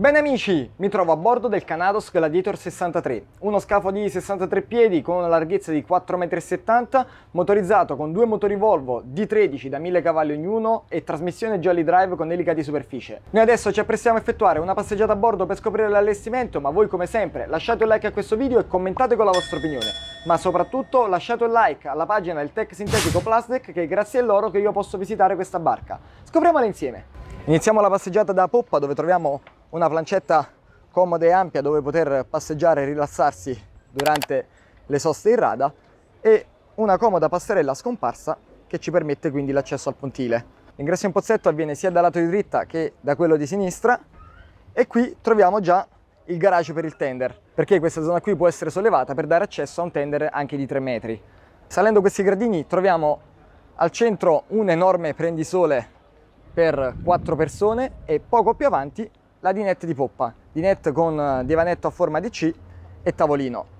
Bene amici, mi trovo a bordo del Canados Gladiator 63, uno scafo di 63 piedi con una larghezza di 4,70 m, motorizzato con due motori Volvo D13 da 1000 cavalli ognuno e trasmissione Jolly Drive con elica di superficie. Noi adesso ci apprestiamo a effettuare una passeggiata a bordo per scoprire l'allestimento, ma voi come sempre lasciate un like a questo video e commentate con la vostra opinione. Ma soprattutto lasciate un like alla pagina del Tech Sintetico Plastic che è grazie a loro che io posso visitare questa barca. Scopriamola insieme! Iniziamo la passeggiata da Poppa dove troviamo una plancetta comoda e ampia dove poter passeggiare e rilassarsi durante le soste in rada e una comoda passerella scomparsa che ci permette quindi l'accesso al pontile. L'ingresso in pozzetto avviene sia dal lato di dritta che da quello di sinistra e qui troviamo già il garage per il tender perché questa zona qui può essere sollevata per dare accesso a un tender anche di 3 metri. Salendo questi gradini troviamo al centro un enorme prendisole per 4 persone e poco più avanti la dinette di poppa, dinette con eh, divanetto a forma di C e tavolino.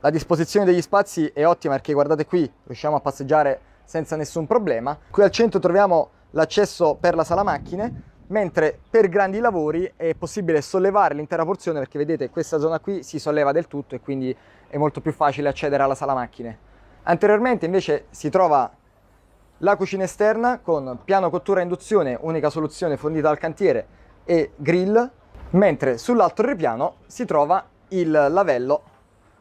La disposizione degli spazi è ottima perché guardate qui, riusciamo a passeggiare senza nessun problema. Qui al centro troviamo l'accesso per la sala macchine, mentre per grandi lavori è possibile sollevare l'intera porzione perché vedete questa zona qui si solleva del tutto e quindi è molto più facile accedere alla sala macchine. Anteriormente invece si trova la cucina esterna con piano cottura e induzione, unica soluzione fondita dal cantiere, e grill, mentre sull'altro ripiano si trova il lavello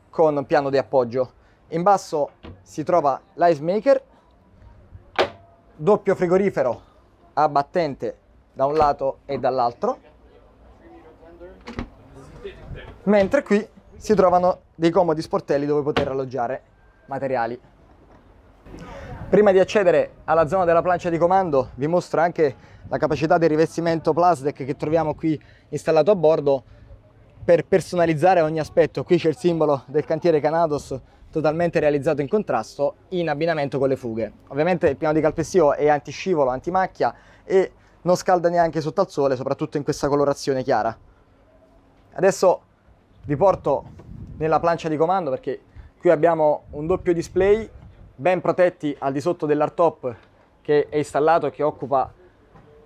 con piano di appoggio. In basso si trova l'ice maker, doppio frigorifero a battente da un lato e dall'altro, mentre qui si trovano dei comodi sportelli dove poter alloggiare materiali. Prima di accedere alla zona della plancia di comando vi mostro anche la capacità del rivestimento Plasdec che troviamo qui installato a bordo per personalizzare ogni aspetto. Qui c'è il simbolo del cantiere Canados totalmente realizzato in contrasto in abbinamento con le fughe. Ovviamente il piano di calpestio è antiscivolo, antimacchia e non scalda neanche sotto al sole, soprattutto in questa colorazione chiara. Adesso vi porto nella plancia di comando perché qui abbiamo un doppio display ben protetti al di sotto dell'hardtop che è installato e che occupa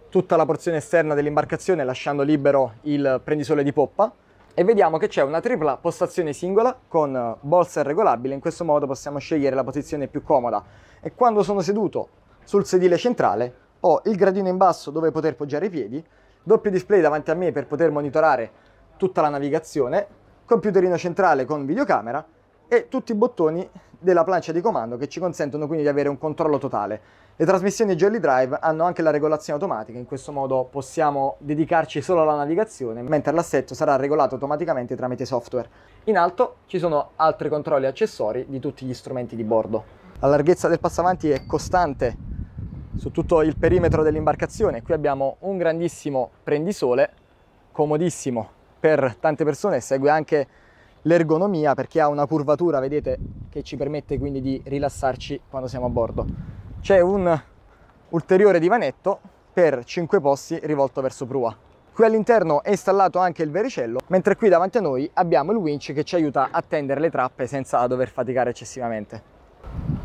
tutta la porzione esterna dell'imbarcazione lasciando libero il prendisole di poppa e vediamo che c'è una tripla postazione singola con bolsa regolabile, in questo modo possiamo scegliere la posizione più comoda e quando sono seduto sul sedile centrale ho il gradino in basso dove poter poggiare i piedi, doppio display davanti a me per poter monitorare tutta la navigazione, computerino centrale con videocamera e tutti i bottoni della plancia di comando che ci consentono quindi di avere un controllo totale. Le trasmissioni Jolly Drive hanno anche la regolazione automatica, in questo modo possiamo dedicarci solo alla navigazione, mentre l'assetto sarà regolato automaticamente tramite software. In alto ci sono altri controlli accessori di tutti gli strumenti di bordo. La larghezza del passavanti è costante su tutto il perimetro dell'imbarcazione. Qui abbiamo un grandissimo prendisole, comodissimo per tante persone, segue anche l'ergonomia perché ha una curvatura, vedete, che ci permette quindi di rilassarci quando siamo a bordo. C'è un ulteriore divanetto per 5 posti rivolto verso prua. Qui all'interno è installato anche il vericello, mentre qui davanti a noi abbiamo il winch che ci aiuta a tendere le trappe senza dover faticare eccessivamente.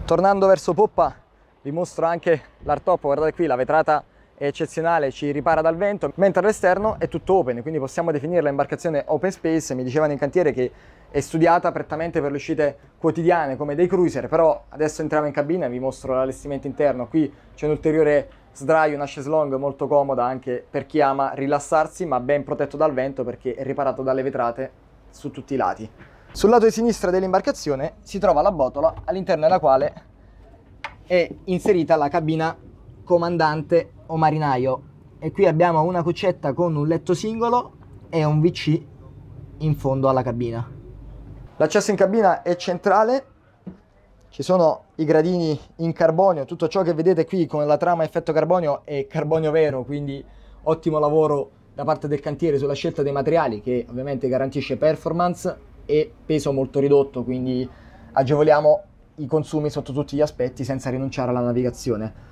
Tornando verso poppa, vi mostro anche l'artoppo, guardate qui la vetrata è eccezionale, ci ripara dal vento, mentre all'esterno è tutto open, quindi possiamo definirla imbarcazione open space, mi dicevano in cantiere che è studiata prettamente per le uscite quotidiane come dei cruiser, però adesso entriamo in cabina e vi mostro l'allestimento interno, qui c'è un ulteriore sdraio, una chaise longue molto comoda anche per chi ama rilassarsi, ma ben protetto dal vento perché è riparato dalle vetrate su tutti i lati. Sul lato di sinistra dell'imbarcazione si trova la botola all'interno della quale è inserita la cabina comandante o marinaio. E qui abbiamo una cuccetta con un letto singolo e un VC in fondo alla cabina. L'accesso in cabina è centrale, ci sono i gradini in carbonio, tutto ciò che vedete qui con la trama effetto carbonio è carbonio vero, quindi ottimo lavoro da parte del cantiere sulla scelta dei materiali che ovviamente garantisce performance e peso molto ridotto, quindi agevoliamo i consumi sotto tutti gli aspetti senza rinunciare alla navigazione.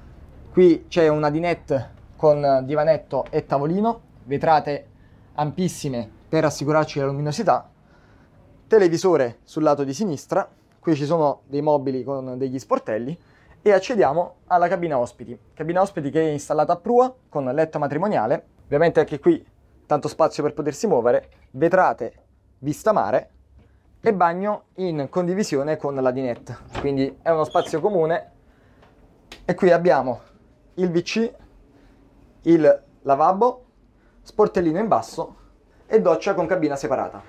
Qui c'è una dinette con divanetto e tavolino, vetrate ampissime per assicurarci la luminosità, televisore sul lato di sinistra, qui ci sono dei mobili con degli sportelli e accediamo alla cabina ospiti. Cabina ospiti che è installata a prua con letto matrimoniale, ovviamente anche qui tanto spazio per potersi muovere, vetrate, vista mare e bagno in condivisione con la dinette. Quindi è uno spazio comune e qui abbiamo il WC, il lavabo, sportellino in basso e doccia con cabina separata.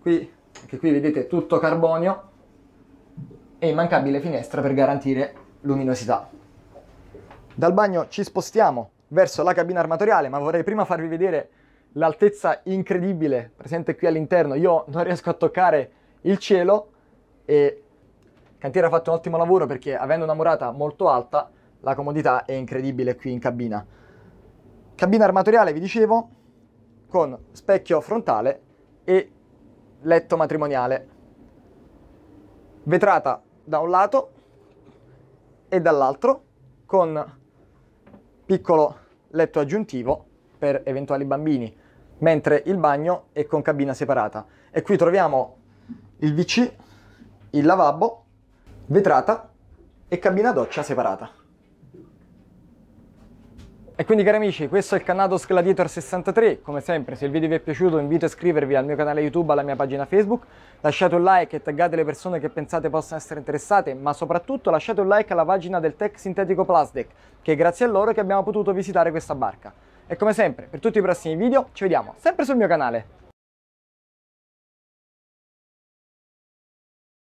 Qui, anche qui vedete tutto carbonio e immancabile finestra per garantire luminosità. Dal bagno ci spostiamo verso la cabina armatoriale, ma vorrei prima farvi vedere l'altezza incredibile presente qui all'interno. Io non riesco a toccare il cielo e il cantiere ha fatto un ottimo lavoro perché avendo una murata molto alta la comodità è incredibile qui in cabina. Cabina armatoriale, vi dicevo, con specchio frontale e letto matrimoniale. Vetrata da un lato e dall'altro con piccolo letto aggiuntivo per eventuali bambini, mentre il bagno è con cabina separata. E qui troviamo il WC, il lavabo, vetrata e cabina doccia separata. E quindi cari amici, questo è il Canados Gladiator 63, come sempre se il video vi è piaciuto invito a iscrivervi al mio canale YouTube, alla mia pagina Facebook, lasciate un like e taggate le persone che pensate possano essere interessate, ma soprattutto lasciate un like alla pagina del Tech Sintetico Plastic, che è grazie a loro che abbiamo potuto visitare questa barca. E come sempre, per tutti i prossimi video ci vediamo sempre sul mio canale.